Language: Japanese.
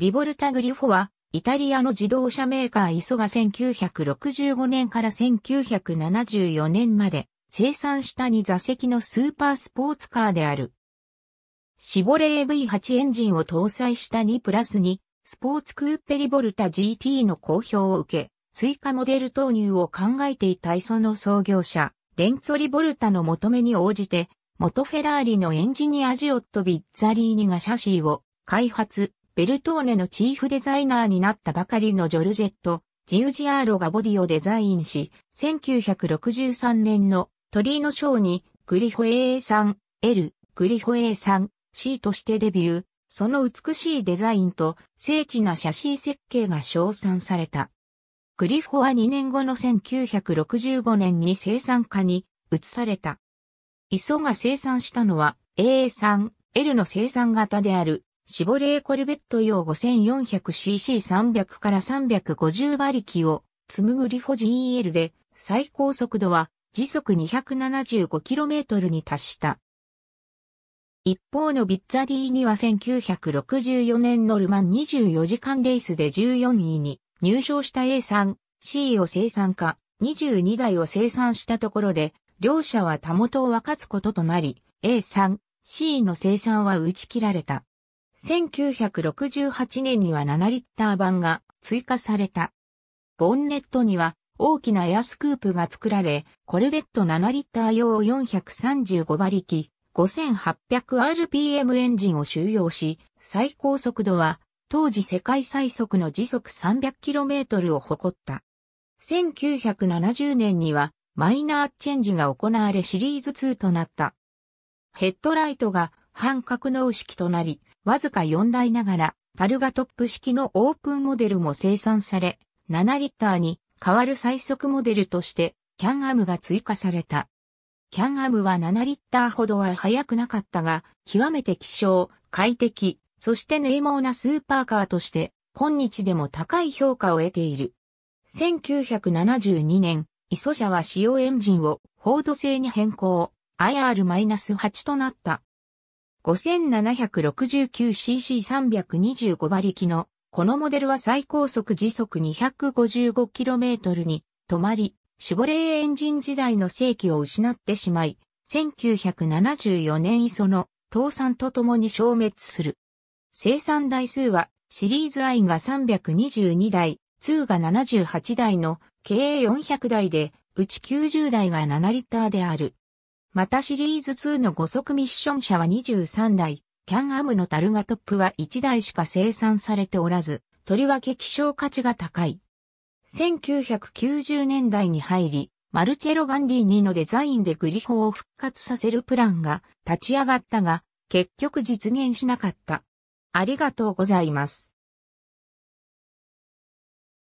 リボルタ・グリフォは、イタリアの自動車メーカーイソが1965年から1974年まで生産した2座席のスーパースポーツカーである。シボレー V8 エンジンを搭載した2プラス2スポーツクーペリボルタ GT の好評を受け、追加モデル投入を考えていたイソの創業者、レンツォリボルタの求めに応じて、元フェラーリのエンジニアジオット・ビッツァリーニがシャシーを開発、ベルトーネのチーフデザイナーになったばかりのジョルジェット・ジウジアーロがボディをデザインし、1963年のトリーノショーにグリホエーさん、L、グリホエーさん、C としてデビュー。その美しいデザインと精緻な写真設計が称賛された。グリホは2年後の1965年に生産化に移された。磯が生産したのは A3L の生産型であるシボレーコルベット用 5400cc300 から350馬力を、つむリりほ GEL で、最高速度は時速 275km に達した。一方のビッツァリーには1964年のルマン24時間レースで14位に入賞した A 3 C を生産化、22台を生産したところで、両者はたもとを分かつこととなり、A 3 C の生産は打ち切られた。1968年には7リッター版が追加された。ボンネットには大きなエアスクープが作られ、コルベット7リッター用435馬力 5800rpm エンジンを収容し、最高速度は当時世界最速の時速 300km を誇った。1970年にはマイナーチェンジが行われシリーズ2となった。ヘッドライトが半格納式となり、わずか4台ながら、パルガトップ式のオープンモデルも生産され、7リッターに変わる最速モデルとして、キャンアムが追加された。キャンアムは7リッターほどは速くなかったが、極めて希少、快適、そして冷毛なスーパーカーとして、今日でも高い評価を得ている。1972年、イソ社は使用エンジンをフォード製に変更、IR-8 となった。5769cc325 馬力の、このモデルは最高速時速 255km に止まり、シボレーエンジン時代の正規を失ってしまい、1974年磯の倒産とともに消滅する。生産台数はシリーズ I が322台、2が78台の計400台で、うち90台が7リッターである。またシリーズ2の5速ミッション車は23台、キャンアムのタルガトップは1台しか生産されておらず、とりわけ希少価値が高い。1990年代に入り、マルチェロ・ガンディーニのデザインでグリフォを復活させるプランが立ち上がったが、結局実現しなかった。ありがとうございます。